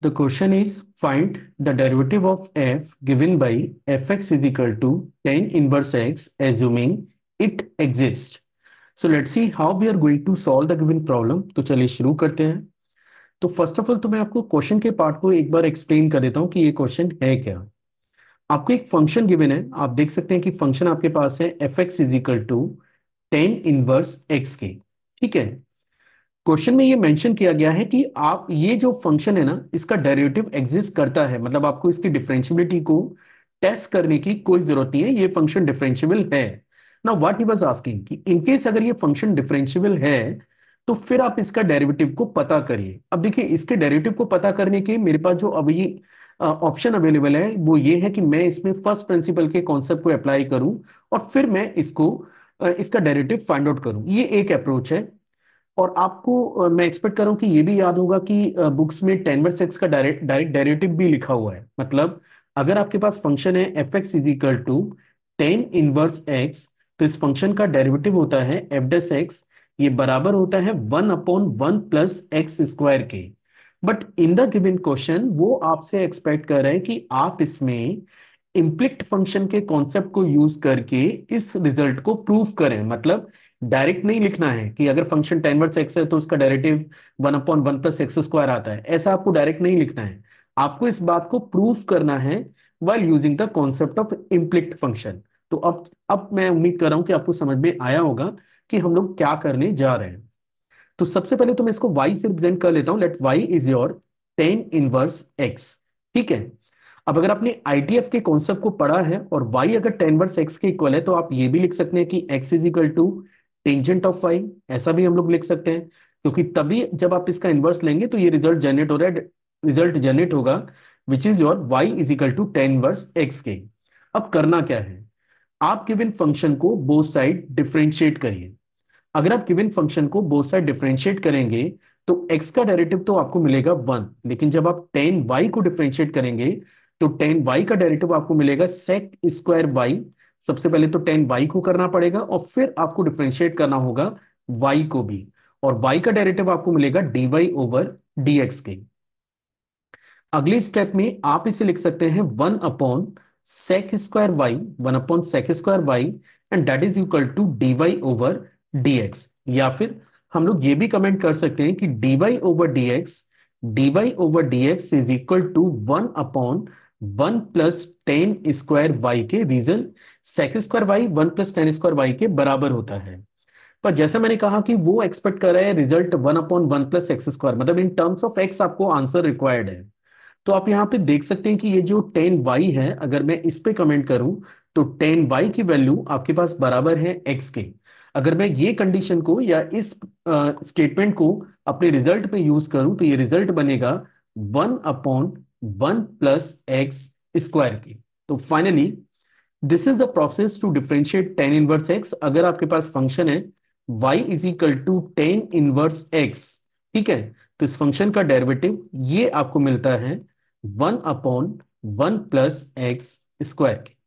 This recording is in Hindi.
The question is find the derivative of f given by fx is equal to tan inverse x assuming it exists. So let's see how we are going to solve the given problem. तो चलिए शुरू करते हैं तो फर्स्ट ऑफ ऑल तो मैं आपको क्वेश्चन के पार्ट को एक बार एक्सप्लेन कर देता हूँ कि ये क्वेश्चन है क्या आपको एक फंक्शन गिवन है आप देख सकते हैं कि फंक्शन आपके पास है fx x is equal to tan inverse x के ठीक है क्वेश्चन में ये मेंशन किया गया है कि आप ये जो फंक्शन है ना इसका डेरिवेटिव एग्जिस्ट करता है मतलब आपको इसकी डिफरेंशियबिलिटी को टेस्ट करने की कोई जरूरत नहीं है ये फंक्शन डिफरेंशियबल है ना व्हाट ही वाज आस्किंग कि इनकेस अगर ये फंक्शन डिफरेंशियबल है तो फिर आप इसका डेरिवेटिव को पता करिए अब देखिए इसके डेरिवेटिव को पता करने के मेरे पास जो अभी ऑप्शन अवेलेबल है वो ये है कि मैं इसमें फर्स्ट प्रिंसिपल के कॉन्सेप्ट को अप्लाई करूं और फिर मैं इसको इसका डेरिवेटिव फाइंड आउट करूं ये एक अप्रोच है और आपको मैं एक्सपेक्ट कर रहा हूँ कि ये भी याद होगा कि बुक्स में टेनवर्स एक्स का डायरेक्ट डायरेक्ट डायरेटिव भी लिखा हुआ है मतलब अगर आपके पास फंक्शन है F x is equal to tan inverse x तो इस फंक्शन का डेरिवेटिव होता है एफ डेस एक्स ये बराबर होता है one upon one plus x square के but in the given question वो आपसे एक्सपेक्ट कर रहे हैं कि आप इसमें इम्प्लिक्ट फंक्शन के कॉन्सेप्ट को यूज करके इस रिजल्ट को प्रूफ करें मतलब डायरेक्ट नहीं लिखना है कि अगर फंक्शन टेनवर्स एक्स है तो उसका derivative one upon one plus x square आता है ऐसा आपको डायरेक्ट नहीं लिखना है आपको इस बात को प्रूफ करना है well using the concept of implicit function तो अब अब मैं उम्मीद कर रहा हूं कि आपको समझ में आया होगा कि हम लोग क्या करने जा रहे हैं तो सबसे पहले तो मैं इसको y से रिप्रेजेंट कर लेता हूं let y is your tan inverse x ठीक है अब अगर आपने आईटीएफ के कॉन्सेप्ट को पढ़ा है और y अगर टेन वर्स x के इक्वल है तो आप ये भी लिख सकते हैं कि x is equal to tangent of y ऐसा भी हम लोग लिख सकते हैं क्योंकि तभी जब आप इसका इन्वर्स लेंगे तो ये रिजल्ट जनरेट हो रहा है रिजल्ट जनरेट होगा which is your y is equal to tan inverse x के अब करना क्या है आप किविन फंक्शन को बोथ साइड डिफ्रेंशिएट करिए अगर आप किविन फंक्शन को बोथ साइड डिफ्रेंशिएट करेंगे तो x का डेरिवेटिव तो आपको मिलेगा वन लेकिन जब आप टेन वाई को डिफ्रेंशिएट करेंगे तो टेन वाई का डेरिवेटिव आपको मिलेगा सेक स्क्वायर वाई सबसे पहले तो टेन वाई को करना पड़ेगा और फिर आपको डिफ्रेंशिएट करना होगा वाई को भी और वाई का डायरेटिव आपको मिलेगा d y over d x के अगले स्टेप में आप इसे लिख सकते हैं one upon sec square y one upon sec square y and that is equal to d y over d x या फिर हम लोग ये भी कमेंट कर सकते हैं कि d y over d x d y over d x is equal to one upon one plus tan square y के reason sec square y one plus tan square y के बराबर होता है पर जैसा मैंने कहा कि वो एक्सपेक्ट कर रहे हैं result one upon one plus x square मतलब इन टर्म्स ऑफ एक्स आपको आंसर रिक्वायर्ड है तो आप यहाँ पे देख सकते हैं कि ये जो टेन वाई है अगर मैं इस पे कमेंट करूं तो टेन वाई की वैल्यू आपके पास बराबर है एक्स के अगर मैं ये कंडीशन को या इस स्टेटमेंट को अपने रिजल्ट में यूज करूं तो ये रिजल्ट बनेगा one upon one plus x square की तो finally this is the process to differentiate tan inverse x अगर आपके पास फंक्शन है y is equal to tan inverse x ठीक है तो इस फंक्शन का डेरिवेटिव ये आपको मिलता है one upon one plus x square की